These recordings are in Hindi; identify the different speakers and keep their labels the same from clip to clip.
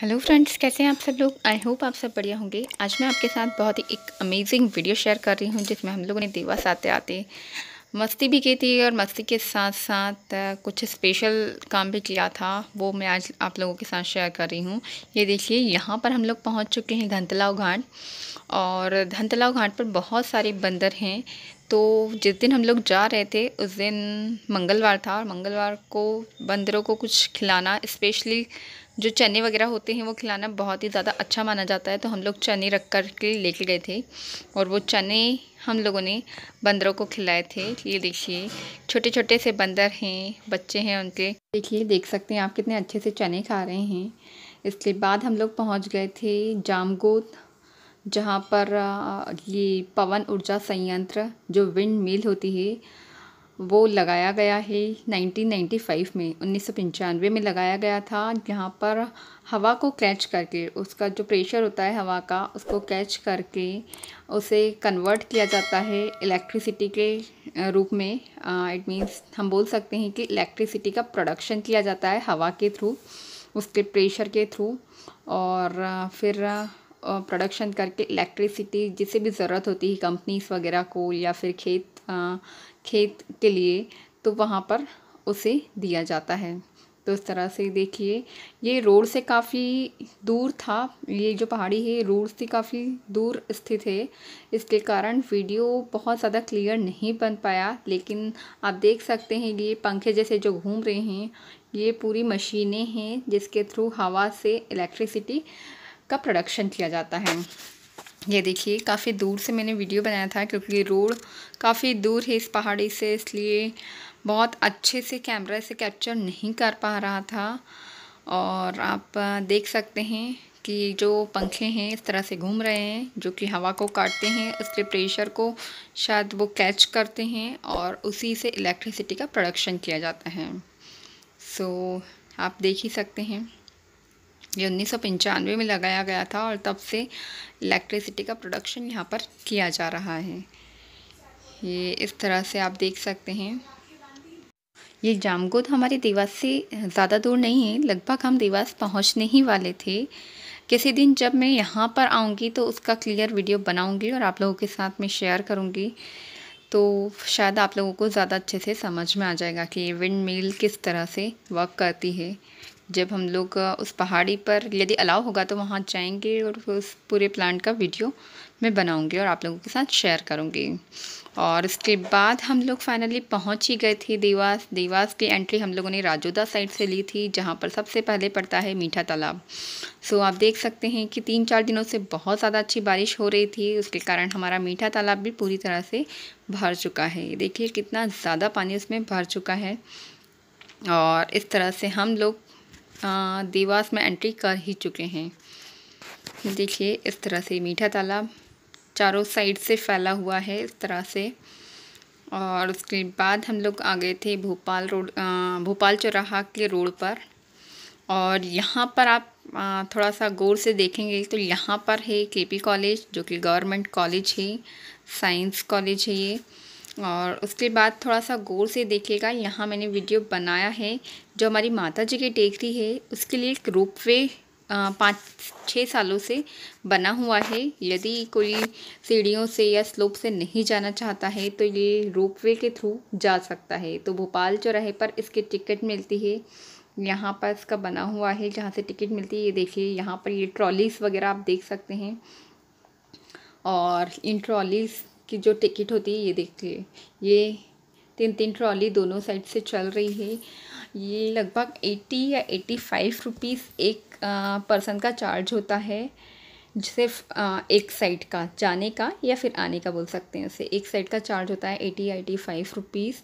Speaker 1: हेलो फ्रेंड्स कैसे हैं आप सब लोग आई होप आप सब बढ़िया होंगे आज मैं आपके साथ बहुत ही एक अमेजिंग वीडियो शेयर कर रही हूँ जिसमें हम लोगों ने देवास आते आते मस्ती भी की थी और मस्ती के साथ साथ कुछ स्पेशल काम भी किया था वो मैं आज आप लोगों के साथ शेयर कर रही हूँ ये देखिए यहाँ पर हम लोग पहुँच चुके हैं धंतलाव घाट और धंतलाव घाट पर बहुत सारे बंदर हैं तो जिस दिन हम लोग जा रहे थे उस दिन मंगलवार था और मंगलवार को बंदरों को कुछ खिलाना स्पेशली जो चने वगैरह होते हैं वो खिलाना बहुत ही ज़्यादा अच्छा माना जाता है तो हम लोग चने रख कर के लेके गए थे और वो चने हम लोगों ने बंदरों को खिलाए थे ये देखिए छोटे छोटे से बंदर हैं बच्चे हैं उनके देखिए देख सकते हैं आप कितने अच्छे से चने खा रहे हैं इसके बाद हम लोग पहुँच गए थे जामगोद जहाँ पर ये पवन ऊर्जा संयंत्र जो विंड मिल होती है वो लगाया गया है 1995 में उन्नीस में लगाया गया था जहाँ पर हवा को कैच करके उसका जो प्रेशर होता है हवा का उसको कैच करके उसे कन्वर्ट किया जाता है इलेक्ट्रिसिटी के रूप में इट मींस हम बोल सकते हैं कि इलेक्ट्रिसिटी का प्रोडक्शन किया जाता है हवा के थ्रू उसके प्रेशर के थ्रू और फिर प्रोडक्शन करके इलेक्ट्रिसिटी जिसे भी ज़रूरत होती है कंपनीज़ वगैरह को या फिर खेत खेत के लिए तो वहाँ पर उसे दिया जाता है तो इस तरह से देखिए ये रोड से काफ़ी दूर था ये जो पहाड़ी है रोड से काफ़ी दूर स्थित है इसके कारण वीडियो बहुत ज़्यादा क्लियर नहीं बन पाया लेकिन आप देख सकते हैं ये पंखे जैसे जो घूम रहे हैं ये पूरी मशीनें हैं जिसके थ्रू हवा से इलेक्ट्रिसिटी का प्रोडक्शन किया जाता है ये देखिए काफ़ी दूर से मैंने वीडियो बनाया था क्योंकि रोड काफ़ी दूर है इस पहाड़ी से इसलिए बहुत अच्छे से कैमरा से कैप्चर नहीं कर पा रहा था और आप देख सकते हैं कि जो पंखे हैं इस तरह से घूम रहे हैं जो कि हवा को काटते हैं उसके प्रेशर को शायद वो कैच करते हैं और उसी से इलेक्ट्रिसिटी का प्रोडक्शन किया जाता है सो so, आप देख ही सकते हैं ये उन्नीस में लगाया गया था और तब से इलेक्ट्रिसिटी का प्रोडक्शन यहाँ पर किया जा रहा है ये इस तरह से आप देख सकते हैं ये जामगोद हमारे देवास से ज़्यादा दूर नहीं है लगभग हम देवास पहुँचने ही वाले थे किसी दिन जब मैं यहाँ पर आऊँगी तो उसका क्लियर वीडियो बनाऊँगी और आप लोगों के साथ में शेयर करूँगी तो शायद आप लोगों को ज़्यादा अच्छे से समझ में आ जाएगा कि ये विंड मिल किस तरह से वर्क करती है जब हम लोग उस पहाड़ी पर यदि अलाउ होगा तो वहाँ जाएंगे और उस पूरे प्लांट का वीडियो मैं बनाऊंगी और आप लोगों के साथ शेयर करूंगी और उसके बाद हम लोग फाइनली पहुँच ही गए थे देवास देवास की एंट्री हम लोगों ने राजोदा साइड से ली थी जहाँ पर सबसे पहले पड़ता है मीठा तालाब सो आप देख सकते हैं कि तीन चार दिनों से बहुत ज़्यादा अच्छी बारिश हो रही थी उसके कारण हमारा मीठा तालाब भी पूरी तरह से भर चुका है देखिए कितना ज़्यादा पानी उसमें भर चुका है और इस तरह से हम लोग देवास में एंट्री कर ही चुके हैं देखिए इस तरह से मीठा तालाब चारों साइड से फैला हुआ है इस तरह से और उसके बाद हम लोग आ गए थे भोपाल रोड भोपाल चौराहा के रोड पर और यहाँ पर आप थोड़ा सा गौर से देखेंगे तो यहाँ पर है केपी कॉलेज जो कि गवर्नमेंट कॉलेज है साइंस कॉलेज है ये और उसके बाद थोड़ा सा गौर से देखिएगा यहाँ मैंने वीडियो बनाया है जो हमारी माता जी की टेकरी है उसके लिए एक रोप वे पाँच छः सालों से बना हुआ है यदि कोई सीढ़ियों से या स्लोप से नहीं जाना चाहता है तो ये रोप वे के थ्रू जा सकता है तो भोपाल चौराहे पर इसकी टिकट मिलती है यहाँ पर इसका बना हुआ है जहाँ से टिकट मिलती है ये देखिए यहाँ पर ये ट्रॉलीज़ वगैरह आप देख सकते हैं और इन ट्रॉलीज़ की जो टिकट होती है ये देखिए ये तीन तीन ट्रॉली दोनों साइड से चल रही है ये लगभग एटी या एटी फाइव रुपीज़ एक पर्सन का चार्ज होता है सिर्फ एक साइड का जाने का या फिर आने का बोल सकते हैं उसे एक साइड का चार्ज होता है एटी एटी फाइव रुपीज़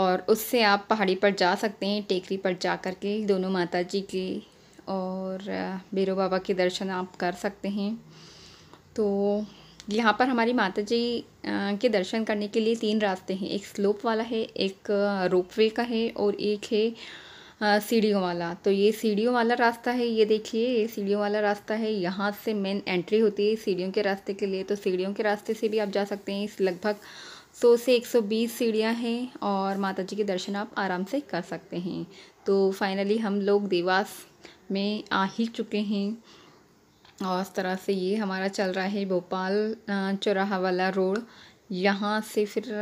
Speaker 1: और उससे आप पहाड़ी पर जा सकते हैं टेकरी पर जा कर के दोनों माता जी के और भैरव बाबा के दर्शन आप कर सकते हैं तो यहाँ पर हमारी माता जी के दर्शन करने के लिए तीन रास्ते हैं एक स्लोप वाला है एक रोपवे का है और एक है सीढ़ियों वाला तो ये सीढ़ियों वाला रास्ता है ये देखिए ये सीढ़ियों वाला रास्ता है यहाँ से मेन एंट्री होती है सीढ़ियों के रास्ते के लिए तो सीढ़ियों के रास्ते से भी आप जा सकते हैं इस लगभग सौ से एक सौ बीस सीढ़ियाँ हैं और माता जी के दर्शन आप आराम से कर सकते हैं तो फाइनली हम लोग देवास में आ ही चुके हैं और इस तरह से ये हमारा चल रहा है भोपाल चौराहा वाला रोड यहाँ से फिर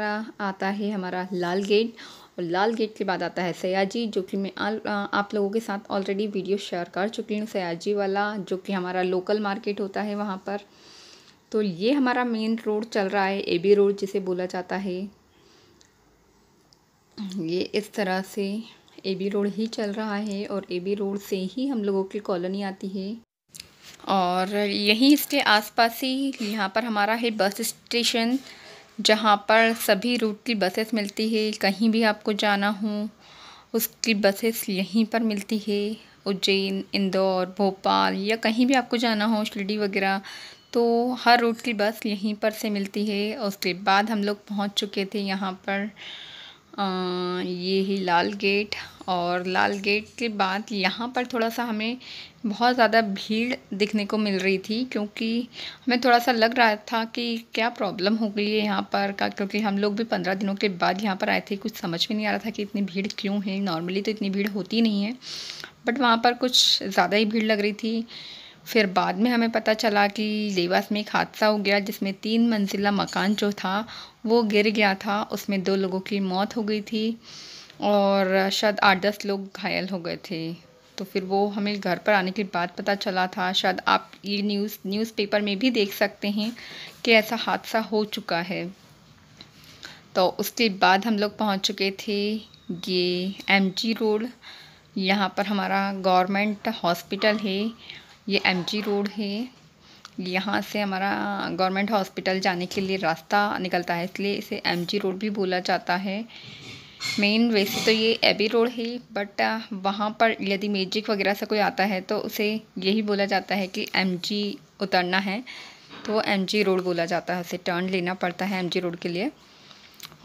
Speaker 1: आता है हमारा लाल गेट और लाल गेट के बाद आता है सयाजी जो कि मैं आ, आप लोगों के साथ ऑलरेडी वीडियो शेयर कर चुकी हूँ सयाजी वाला जो कि हमारा लोकल मार्केट होता है वहाँ पर तो ये हमारा मेन रोड चल रहा है ए बी रोड जिसे बोला जाता है ये इस तरह से ए बी रोड ही चल रहा है और ए बी रोड से ही हम लोगों की कॉलोनी आती है और यहीं इसके आसपास ही यहाँ पर हमारा है बस स्टेशन जहाँ पर सभी रूट की बसेस मिलती है कहीं भी आपको जाना हो उसकी बसेस यहीं पर मिलती है उज्जैन इंदौर भोपाल या कहीं भी आपको जाना हो शिरडी वगैरह तो हर रूट की बस यहीं पर से मिलती है उसके बाद हम लोग पहुँच चुके थे यहाँ पर ये ही लाल गेट और लाल गेट के बाद यहाँ पर थोड़ा सा हमें बहुत ज़्यादा भीड़ दिखने को मिल रही थी क्योंकि हमें थोड़ा सा लग रहा था कि क्या प्रॉब्लम हो गई है यहाँ पर का क्योंकि हम लोग भी पंद्रह दिनों के बाद यहाँ पर आए थे कुछ समझ में नहीं आ रहा था कि इतनी भीड़ क्यों है नॉर्मली तो इतनी भीड़ होती नहीं है बट वहाँ पर कुछ ज़्यादा ही भीड़ लग रही थी फिर बाद में हमें पता चला कि देवास में एक हादसा हो गया जिसमें तीन मंजिला मकान जो था वो गिर गया था उसमें दो लोगों की मौत हो गई थी और शायद आठ दस लोग घायल हो गए थे तो फिर वो हमें घर पर आने के बाद पता चला था शायद आप ये न्यूज़ न्यूज़पेपर में भी देख सकते हैं कि ऐसा हादसा हो चुका है तो उसके बाद हम लोग पहुंच चुके थे ये एमजी रोड यहाँ पर हमारा गवर्नमेंट हॉस्पिटल है ये एमजी रोड है यहाँ से हमारा गवर्नमेंट हॉस्पिटल जाने के लिए रास्ता निकलता है इसलिए इसे एम जी रोड भी बोला जाता है मेन वैसे तो ये एबी रोड है बट वहाँ पर यदि मैजिक वगैरह से कोई आता है तो उसे यही बोला जाता है कि एम जी उतरना है तो एम जी रोड बोला जाता है उसे टर्न लेना पड़ता है एम जी रोड के लिए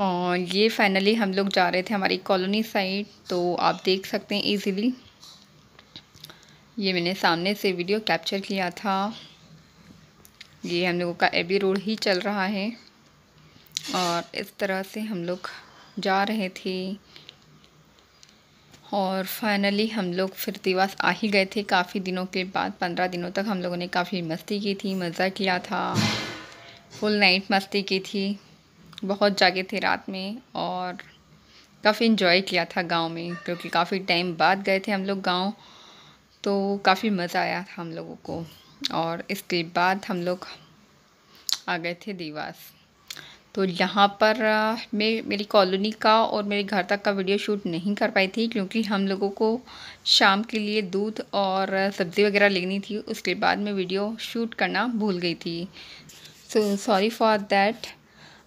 Speaker 1: और ये फाइनली हम लोग जा रहे थे हमारी कॉलोनी साइड तो आप देख सकते हैं इजीली ये मैंने सामने से वीडियो कैप्चर किया था ये हम लोगों का एबी रोड ही चल रहा है और इस तरह से हम लोग जा रहे थे और फाइनली हम लोग फिर देवास आ ही गए थे काफ़ी दिनों के बाद पंद्रह दिनों तक हम लोगों ने काफ़ी मस्ती की थी मज़ा किया था फुल नाइट मस्ती की थी बहुत जागे थे रात में और काफ़ी इन्जॉय किया था गांव में क्योंकि काफ़ी टाइम बाद गए थे हम लोग गांव तो काफ़ी मज़ा आया था हम लोगों को और इसके बाद हम लोग आ गए थे देवास तो यहाँ पर मैं मेरी कॉलोनी का और मेरे घर तक का वीडियो शूट नहीं कर पाई थी क्योंकि हम लोगों को शाम के लिए दूध और सब्ज़ी वगैरह लेनी थी उसके बाद मैं वीडियो शूट करना भूल गई थी so sorry for that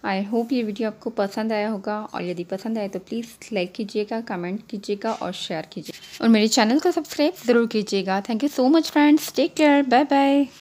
Speaker 1: I hope ये वीडियो आपको पसंद आया होगा और यदि पसंद आए तो प्लीज़ लाइक कीजिएगा कमेंट कीजिएगा और शेयर कीजिए और मेरे चैनल को सब्सक्राइब ज़रूर कीजिएगा thank you so much friends take care bye bye